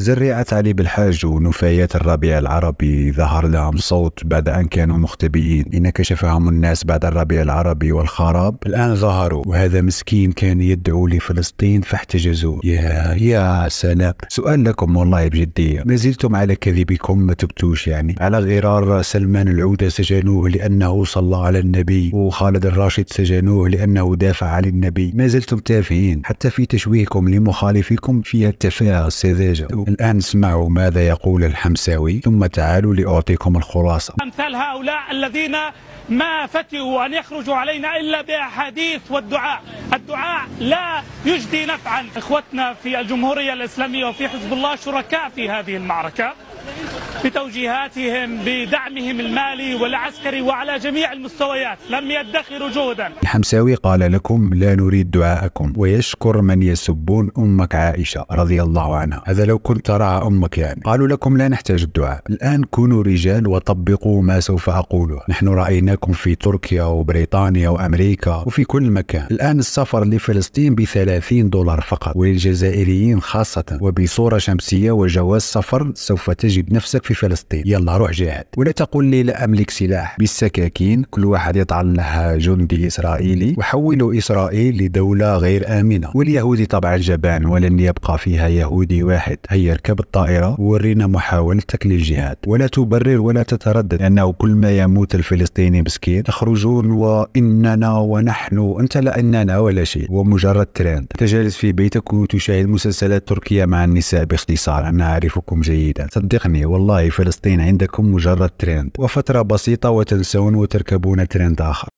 زرعت علي بالحاج ونفايات الربيع العربي ظهر لهم صوت بعد أن كانوا مختبئين إن كشفهم الناس بعد الربيع العربي والخراب الآن ظهروا وهذا مسكين كان يدعو لفلسطين فاحتجزوه يا يا سلام سؤال لكم والله بجدية ما زلتم على كذبكم ما تبتوش يعني على غرار سلمان العودة سجنوه لأنه صلى على النبي وخالد الراشد سجنوه لأنه دافع عن النبي ما زلتم تافهين حتى في تشويهكم لمخالفكم فيها التفاهة السذاجة الآن اسمعوا ماذا يقول الحمساوي ثم تعالوا لأعطيكم الخلاصة أمثال هؤلاء الذين ما فتئوا أن يخرجوا علينا إلا بأحاديث والدعاء الدعاء لا يجدي نفعا إخوتنا في الجمهورية الإسلامية وفي حزب الله شركاء في هذه المعركة بتوجيهاتهم بدعمهم المالي والعسكري وعلى جميع المستويات لم يدخروا جهدا الحمساوي قال لكم لا نريد دعاءكم ويشكر من يسبون أمك عائشة رضي الله عنها هذا لو كنت ترعى أمك يعني قالوا لكم لا نحتاج الدعاء الآن كونوا رجال وطبقوا ما سوف أقوله نحن رأيناكم في تركيا وبريطانيا وأمريكا وفي كل مكان الآن السفر لفلسطين ب 30 دولار فقط وللجزائريين خاصة وبصورة شمسية وجواز سفر سوف تجد نفسك في في فلسطين يلا روح جاهد ولا تقول لي لا أملك سلاح بالسكاكين كل واحد يطعن لها جندي إسرائيلي وحولوا إسرائيل لدولة غير آمنة واليهودي طبعا جبان ولن يبقى فيها يهودي واحد هيا اركب الطائرة وورينا محاولتك للجهاد ولا تبرر ولا تتردد لانه كل ما يموت الفلسطيني مسكين تخرجون وإننا ونحن أنت لا إننا ولا شيء ومجرد ترند تجلس في بيتك وتشاهد مسلسلات تركية مع النساء باختصار أنا أعرفكم جيدا صدقني والله فلسطين عندكم مجرد ترند وفترة بسيطة وتنسون وتركبون ترند آخر